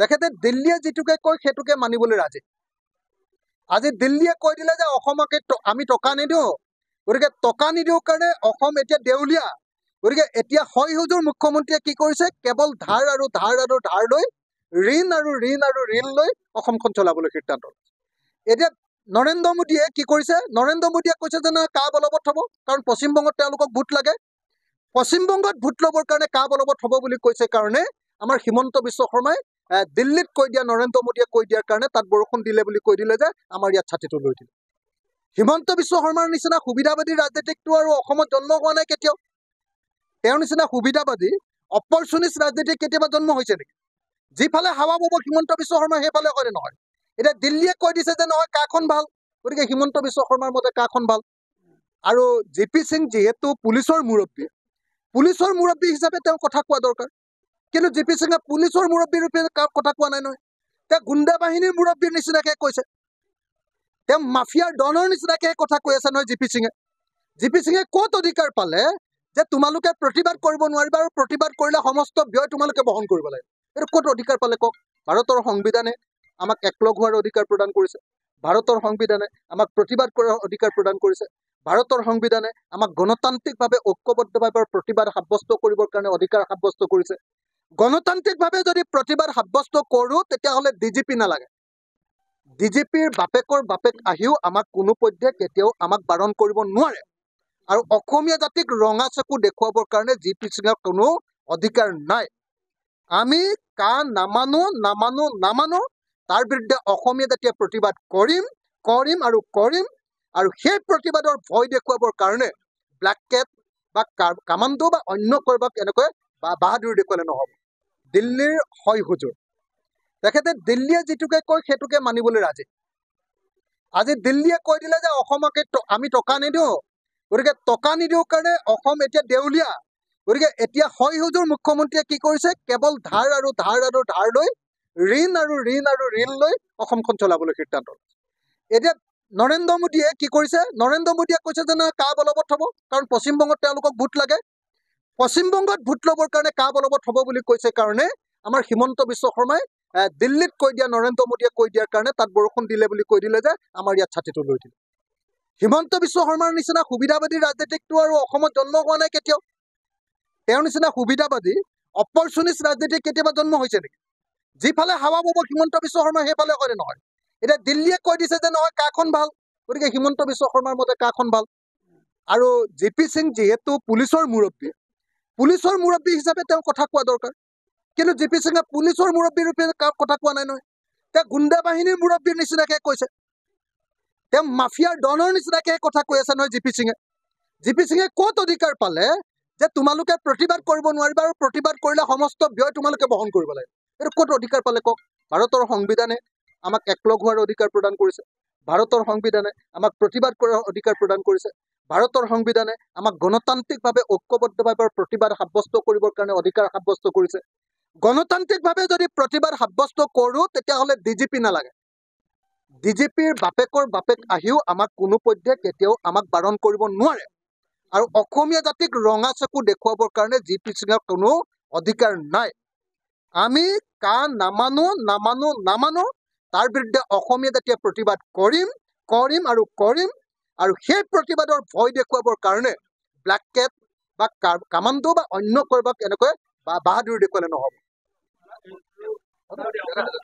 তেখেতে দিল্লীয়ে যিটোকে কয় সেইটোকে মানিবলৈ ৰাজি আজি দিল্লীয়ে কৈ দিলে যে অসমকে আমি টকা নিদিওঁ গতিকে টকা নিদিওঁ কাৰণে অসম এতিয়া দেউলীয়া গতিকে এতিয়া হয় হুজুৰ মুখ্যমন্ত্ৰীয়ে কি কৰিছে কেৱল ধাৰ আৰু ধাৰ আৰু ধাৰ লৈ ঋণ আৰু ঋণ আৰু ঋণ লৈ অসমখন চলাবলৈ সিদ্ধান্ত লৈছে এতিয়া নৰেন্দ্ৰ মোদীয়ে কি কৰিছে নৰেন্দ্ৰ মোদীয়ে কৈছে যে নহয় কা বলবৎ হ'ব কাৰণ পশ্চিমবংগত তেওঁলোকক ভোট লাগে পশ্চিমবংগত ভোট ল'বৰ কাৰণে কা বলবৎ হ'ব বুলি কৈছে কাৰণে আমাৰ হিমন্ত বিশ্ব শৰ্মাই দিল্লীত কৈ দিয়া নৰেন্দ্ৰ মোদীয়ে কৈ দিয়াৰ কাৰণে তাত বৰষুণ দিলে বুলি কৈ দিলে যে আমাৰ ইয়াত ছাতিটো লৈ দিলে হিমন্ত বিশ্ব শৰ্মাৰ নিচিনা সুবিধাবাদী ৰাজনীতিকটো আৰু অসমত জন্ম হোৱা নাই কেতিয়াও তেওঁৰ নিচিনা সুবিধাবাদী অপৰচুনিষ্ট ৰাজনীতি কেতিয়াবা জন্ম হৈছে নেকি যিফালে হাৱা বব হিমন্ত বিশ্ব শৰ্মা সেইফালে কৰে নহয় এতিয়া দিল্লীয়ে কৈ দিছে যে নহয় কাখন ভাল গতিকে হিমন্ত বিশ্ব শৰ্মাৰ মতে কাখন ভাল আৰু জি পি সিং যিহেতু পুলিচৰ মুৰব্বী পুলিচৰ মুৰব্বী হিচাপে তেওঁ কথা কোৱা দৰকাৰ কিন্তু জি পি সিঙে পুলিচৰ মুৰব্বী ৰূপে কথা কোৱা নাই নহয় তেওঁ গুণ্ডা বাহিনীৰ মুৰব্বীৰ নিচিনাকে কৈছে তেওঁ মাফিয়াৰ দনৰ নিচিনাকে কথা কৈ আছে নহয় জি পি সিঙে জি পি সিঙে ক'ত অধিকাৰ পালে যে তোমালোকে প্ৰতিবাদ কৰিব নোৱাৰিবা আৰু প্ৰতিবাদ কৰিলে সমস্ত ব্যয় তোমালোকে বহন কৰিব লাগে এইটো ক'ত অধিকাৰ পালে কওক ভাৰতৰ সংবিধানে আমাক একলগ হোৱাৰ অধিকাৰ প্ৰদান কৰিছে ভাৰতৰ সংবিধানে আমাক প্ৰতিবাদ কৰাৰ অধিকাৰ প্ৰদান কৰিছে ভাৰতৰ সংবিধানে আমাক গণতান্ত্ৰিকভাৱে ঐক্যবদ্ধভাৱে প্ৰতিবাদ সাব্যস্ত কৰিবৰ কাৰণে অধিকাৰ সাব্যস্ত কৰিছে গণতান্ত্ৰিকভাৱে যদি প্ৰতিবাদ সাব্যস্ত কৰোঁ তেতিয়াহ'লে ডি জি পি নালাগে ডি জি পিৰ বাপেকৰ বাপেক আহিও আমাক কোনোপধ্যে কেতিয়াও আমাক বাৰণ কৰিব নোৱাৰে আৰু অসমীয়া জাতিক ৰঙা চকু দেখুৱাবৰ কাৰণে জি পি সিঙৰ কোনো অধিকাৰ নাই আমি কা নামানো নামানো নামানো তাৰ বিৰুদ্ধে অসমীয়া জাতিয়ে প্ৰতিবাদ কৰিম কৰিম আৰু কৰিম আৰু সেই প্ৰতিবাদৰ ভয় দেখুৱাবৰ কাৰণে ব্লেক কেট বা কামাণ্ডো বা অন্য ক'ৰবাক এনেকৈ বা বাহাদুৰ দেখুৱালে নহ'ব দিল্লীৰ হয় হুজুৰ তেখেতে দিল্লীয়ে যিটোকে কয় সেইটোকে মানিবলৈ ৰাজি আজি দিল্লীয়ে কৈ দিলে যে অসমকে আমি টকা নিদিওঁ গতিকে টকা নিদিওঁ কাৰণে অসম এতিয়া দেউলীয়া গতিকে এতিয়া হয় হুজুৰ মুখ্যমন্ত্ৰীয়ে কি কৰিছে কেৱল ধাৰ আৰু ধাৰ আৰু ধাৰ লৈ ঋণ আৰু ঋণ আৰু ঋণ লৈ অসমখন চলাবলৈ সিদ্ধান্ত লৈছে এতিয়া নৰেন্দ্ৰ মোদীয়ে কি কৰিছে নৰেন্দ্ৰ মোদীয়ে কৈছে যে নহয় কা বলবৎ হ'ব কাৰণ পশ্চিমবংগত তেওঁলোকক গোট লাগে পশ্চিমবংগত ভোট ল'বৰ কাৰণে কা বলবৎ হ'ব বুলি কৈছে কাৰণে আমাৰ হিমন্ত বিশ্ব শৰ্মাই দিল্লীত কৈ দিয়া নৰেন্দ্ৰ মোদীয়ে কৈ দিয়াৰ কাৰণে তাত বৰষুণ দিলে বুলি কৈ দিলে যে আমাৰ ইয়াত ছাতিটো লৈ দিলে হিমন্ত বিশ্ব শৰ্মাৰ নিচিনা সুবিধাবাদী ৰাজনীতিকটো আৰু অসমত জন্ম হোৱা নাই কেতিয়াও তেওঁৰ নিচিনা সুবিধাবাদী অপৰচুনিষ্ট ৰাজনীতি কেতিয়াবা জন্ম হৈছে নেকি যিফালে হাৱা পাব হিমন্ত বিশ্ব শৰ্মা সেইফালে হয়নে নহয় এতিয়া দিল্লীয়ে কৈ দিছে যে নহয় কাখন ভাল গতিকে হিমন্ত বিশ্ব শৰ্মাৰ মতে কাখন ভাল আৰু জি পি সিং যিহেতু পুলিচৰ মুৰব্বী পুলিচৰ মুৰব্বী হিচাপে তেওঁ কথা কোৱা দৰকাৰ কিন্তু জি পি সিঙে পুলিচৰ মুৰব্বীৰ ৰূপে কথা কোৱা নাই নহয় তেওঁ গুণ্ডা বাহিনীৰ মুৰব্বীৰ নিচিনাকৈ কৈছে তেওঁ মাফিয়াৰ ডনৰ নিচিনাকে কথা কৈ আছে নহয় জি পি সিঙে জি পি সিঙে ক'ত অধিকাৰ পালে যে তোমালোকে প্ৰতিবাদ কৰিব নোৱাৰিবা আৰু প্ৰতিবাদ কৰিলে সমস্ত ব্যয় তোমালোকে বহন কৰিব লাগে এইটো ক'ত অধিকাৰ পালে কওক ভাৰতৰ সংবিধানে আমাক একলগ হোৱাৰ অধিকাৰ প্ৰদান কৰিছে ভাৰতৰ সংবিধানে আমাক প্ৰতিবাদ কৰাৰ অধিকাৰ প্ৰদান কৰিছে ভাৰতৰ সংবিধানে আমাক গণতান্ত্ৰিকভাৱে ঐক্যবদ্ধভাৱে প্ৰতিবাদ সাব্যস্ত কৰিবৰ কাৰণে অধিকাৰ সাব্যস্ত কৰিছে গণতান্ত্ৰিকভাৱে যদি প্ৰতিবাদ সাব্যস্ত কৰোঁ তেতিয়াহ'লে ডি জি পি নালাগে ডি জি পিৰ বাপেকৰ বাপেক আহিও আমাক কোনো পধ্যে কেতিয়াও আমাক বাৰণ কৰিব নোৱাৰে আৰু অসমীয়া জাতিক ৰঙা চকু দেখুৱাবৰ কাৰণে জি পি সিঙৰ কোনো অধিকাৰ নাই আমি কা নামানো নামানো নামানো তাৰ বিৰুদ্ধে অসমীয়া জাতিয়ে প্ৰতিবাদ কৰিম কৰিম আৰু কৰিম আৰু সেই প্ৰতিবাদৰ ভয় দেখুৱাবৰ কাৰণে ব্লেক কেপ বা কামাণ্ডো বা অন্য কৰবাক এনেকৈ বা বাহাদুৰ দেখুৱালে নহ'ব